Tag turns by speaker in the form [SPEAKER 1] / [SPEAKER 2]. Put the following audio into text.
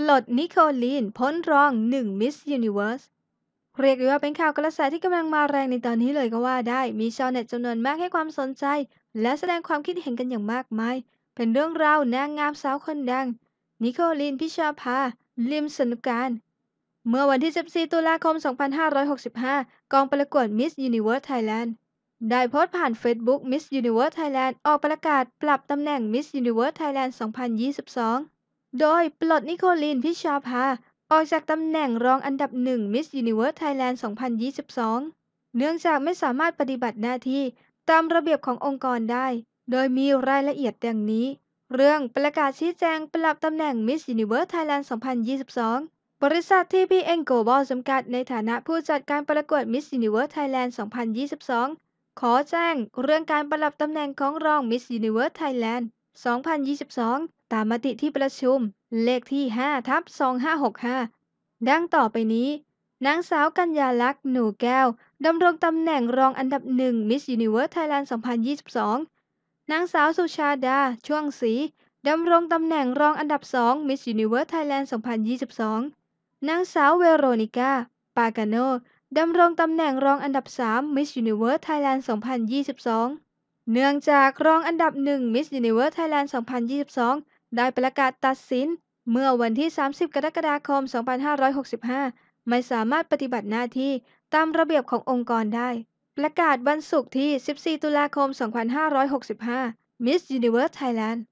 [SPEAKER 1] ปลดนิโคลีนพ้นรองหนึ่งมิสยูน s เวิร์ส เรียกได้ว่าเป็นข่าวกระแสที่กำลังมาแรงในตอนนี้เลยก็ว่าได้ มีชาวเน็ตจำนวนมากให้ความสนใจ และแสดงความคิดเห็นกันอย่างมากมาย เป็นเรื่องราวนางงามสาวคนดังนิโคลินพิชาภาลิมสนุการ เมื่อวันที่ 14 ตุลาคม 2565 กองประกวด Miss Universe Thailand ได้โพสต์ผ่าน Facebook Miss Universe Thailand ออกประกาศ ปรับตำแหน่ง Miss Universe Thailand 2022โดยปลดนิโคลีนพิชาภา ออกจากตำแหน่งรองอันดับหนึ่งมิสยูนิเวิร์สไทยแลนด์2022 เนื่องจากไม่สามารถปฏิบัติหน้าที่ตามระเบียบขององค์กรได้ โดยมีรายละเอียดดังนี้ เรื่องประกาศชี้แจงปรับตำแหน่งมิสยูนิเวิร์สไทยแลนด์2022 บริษัทที่พีเอ็นโกลบอลจำกัด ในฐานะผู้จัดการประกวดมิสยูนิเวิร์สไทยแลนด์2022 ขอแจ้งเรื่องการปรับตำแหน่งของรองมิสยูนิเวิร์สไทยแลนด์2022 ตามมติที่ประชุม เลขที่ 5 ทับ2565 ดังต่อไปนี้ นางสาวกัญญาลักษณ์หนูแก้วดำรงตำแหน่งรองอันดับหนึ่งมิสยูนิเวิร์สไทยแลนด์2022 นางสาวสุชาดา ช่วงศรีดำรงตำแหน่งรองอันดับสองมิสยูนิเวิร์สไทยแลนด์2022 นางสาวเวโรนิก้า ปากาโนดำรงตำแหน่งรองอันดับสามมิสยูนิเวิร์สไทยแลนด์2022เนื่องจากรองอันดับหนึ่งิสยู u นเว e ร์สไทยแลนด์2022 ได้ประกาศตัดสิน เมื่อวันที่ 30 กรกฎาคม 2565 ไม่สามารถปฏิบัติหน้าที่ตามระเบียบขององค์กรได้ ประกาศวันศุกร์ที่ 14 ตุลาคม 2565ิสยู u นเว e ร์สไทยแลนด์